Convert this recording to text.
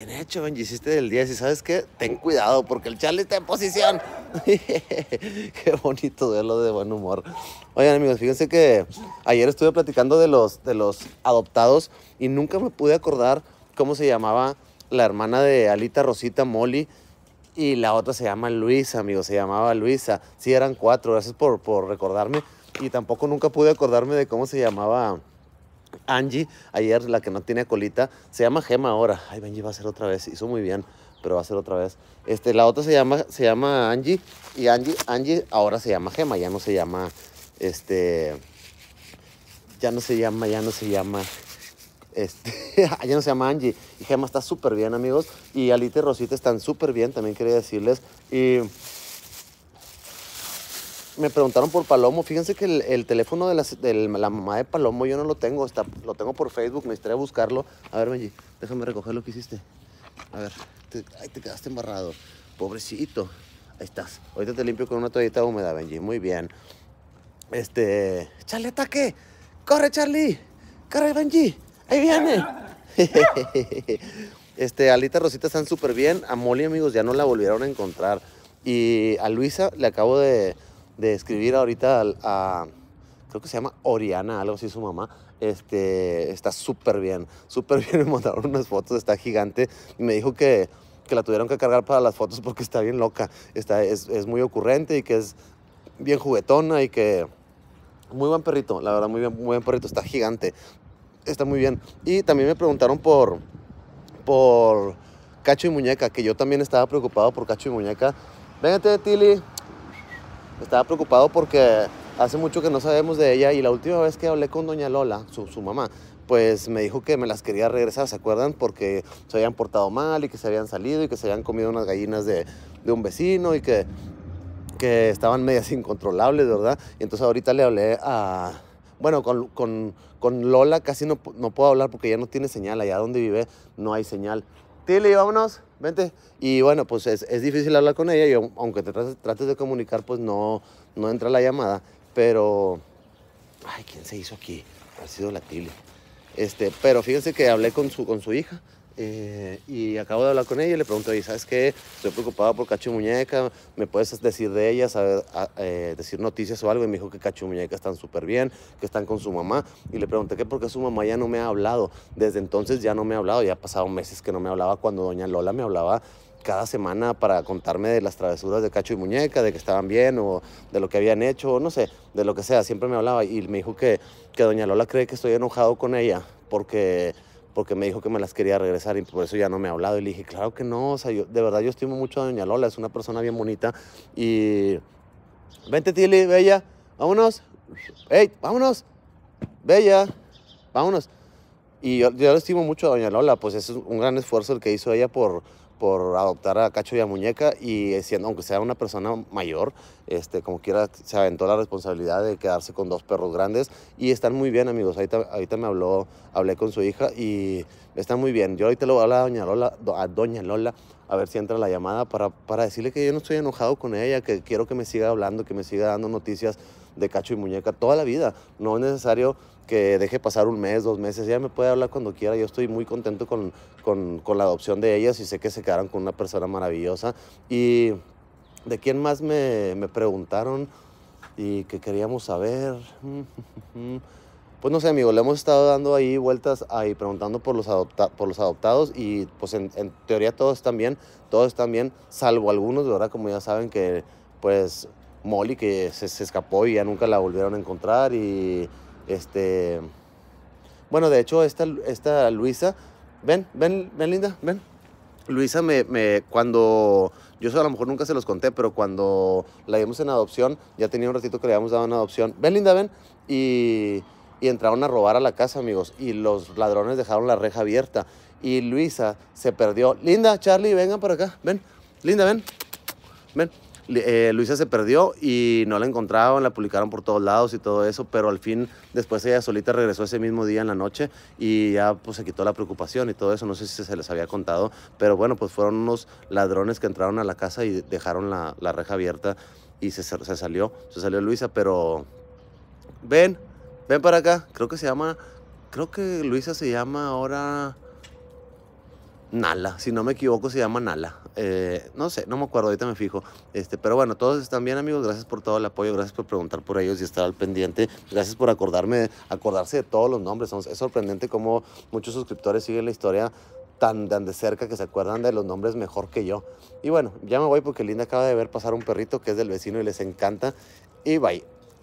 Bien hecho, Benji, hiciste del día y sabes qué, ten cuidado porque el Charlie está en posición. qué bonito lo de buen humor. Oigan amigos, fíjense que ayer estuve platicando de los, de los adoptados y nunca me pude acordar cómo se llamaba la hermana de Alita Rosita Molly y la otra se llama Luisa, amigos, se llamaba Luisa. Sí, eran cuatro, gracias por, por recordarme y tampoco nunca pude acordarme de cómo se llamaba Angie, ayer la que no tiene colita, se llama Gema ahora. Ay, Benji va a ser otra vez, hizo muy bien, pero va a ser otra vez. Este, la otra se llama, se llama Angie y Angie, Angie ahora se llama Gema, ya no se llama, este, ya no se llama, ya no se llama. Este, ya no se llama Angie y Gema está súper bien amigos y Alita y Rosita están súper bien también quería decirles y me preguntaron por Palomo. Fíjense que el, teléfono de, la mamá de Palomo yo no lo tengo. Está, lo tengo por Facebook. me a buscarlo. A ver, Benji, déjame recoger lo que hiciste. A ver, te, te quedaste embarrado. Pobrecito. Ahí estás. Ahorita te limpio con una toallita húmeda, Benji. Muy bien. Este. Charlie! ataque! ¡Corre, Charlie! ¡Corre, Benji! ¡Ahí viene! este, Alita Rosita están súper bien. A Molly, amigos, ya no la volvieron a encontrar. Y a Luisa le acabo de de escribir ahorita a, creo que se llama Oriana, algo así su mamá. Este, está súper bien, súper bien. Me mandaron unas fotos, está gigante. Y me dijo que, que, la tuvieron que cargar para las fotos porque está bien loca. Está, es, es muy ocurrente y que es bien juguetona y que... Muy buen perrito, la verdad, muy bien, muy buen perrito. Está gigante. Está muy bien. Y también me preguntaron por... por Cacho y Muñeca, que yo también estaba preocupado por Cacho y Muñeca. Véngate, Tili, estaba preocupado porque hace mucho que no sabemos de ella y la última vez que hablé con doña Lola, su, mamá, pues me dijo que me las quería regresar, ¿se acuerdan? Porque se habían portado mal y que se habían salido y que se habían comido unas gallinas de, un vecino y que, que estaban medias incontrolables, ¿verdad? Y entonces ahorita le hablé a... Bueno, con, Lola casi no, puedo hablar porque ya no tiene señal, allá donde vive no hay señal. Tilly, vámonos, vente. Y bueno, pues es, es, difícil hablar con ella y aunque te trates, de comunicar, pues no, no entra la llamada. Pero, ay, ¿quién se hizo aquí? Ha sido la Tilly. Este, pero fíjense que hablé con su, con su hija eh, y acabo de hablar con ella y le pregunto, ¿y sabes qué? Estoy preocupado por Cacho y Muñeca, ¿me puedes decir de ella, eh, decir noticias o algo? Y me dijo que Cacho y Muñeca están súper bien, que están con su mamá. Y le pregunté ¿qué? Porque su mamá ya no me ha hablado. Desde entonces ya no me ha hablado, ya ha pasado meses que no me hablaba cuando doña Lola me hablaba cada semana para contarme de las travesuras de Cacho y Muñeca, de que estaban bien o de lo que habían hecho, o no sé, de lo que sea. Siempre me hablaba y me dijo que, que Doña Lola cree que estoy enojado con ella porque porque me dijo que me las quería regresar y por eso ya no me ha hablado. Y le dije, claro que no, o sea, de verdad yo estimo mucho a Doña Lola, es una persona bien bonita. Y vente, tili bella, vámonos. Hey, vámonos, bella, vámonos. Y yo, yo, lo estimo mucho a Doña Lola, pues es un gran esfuerzo el que hizo ella por, por adoptar a Cacho y a Muñeca y siendo, aunque sea una persona mayor, este, como quiera, se aventó la responsabilidad de quedarse con dos perros grandes y están muy bien, amigos. Ahorita, me habló, hablé con su hija y están muy bien. Yo ahorita le voy a hablar a Doña Lola, a Doña Lola a ver si entra la llamada para, para decirle que yo no estoy enojado con ella, que quiero que me siga hablando, que me siga dando noticias de cacho y muñeca toda la vida. No es necesario que deje pasar un mes, dos meses, ella me puede hablar cuando quiera, yo estoy muy contento con, la adopción de ellas y sé que se quedaron con una persona maravillosa. Y de quién más me, preguntaron y qué queríamos saber. Pues no sé, amigo, le hemos estado dando ahí vueltas ahí preguntando por los, adoptados y pues en, teoría todos están bien, todos están bien, salvo algunos, de verdad, como ya saben que pues Molly que se, escapó y ya nunca la volvieron a encontrar y este bueno de hecho esta, Luisa ven ven ven linda ven Luisa me, cuando yo a lo mejor nunca se los conté pero cuando la dimos en adopción ya tenía un ratito que le habíamos dado en adopción ven linda ven y entraron a robar a la casa, amigos. Y los ladrones dejaron la reja abierta. Y Luisa se perdió. Linda, Charlie, vengan por acá. Ven. Linda, ven. Ven. Eh, Luisa se perdió y no la encontraban, la publicaron por todos lados y todo eso, pero al fin después ella solita regresó ese mismo día en la noche y ya pues se quitó la preocupación y todo eso, no sé si se les había contado, pero bueno, pues fueron unos ladrones que entraron a la casa y dejaron la, reja abierta y se, se salió, se salió Luisa, pero ven, ven para acá, creo que se llama, creo que Luisa se llama ahora... Nala, si no me equivoco se llama Nala. Eh, no sé, no me acuerdo, ahorita me fijo. Este, pero bueno, todos están bien, amigos. Gracias por todo el apoyo, gracias por preguntar por ellos y estar al pendiente. Gracias por acordarme, acordarse de todos los nombres. Es sorprendente cómo muchos suscriptores siguen la historia tan, tan de cerca que se acuerdan de los nombres mejor que yo. Y bueno, ya me voy porque Linda acaba de ver pasar un perrito que es del vecino y les encanta. Y bye.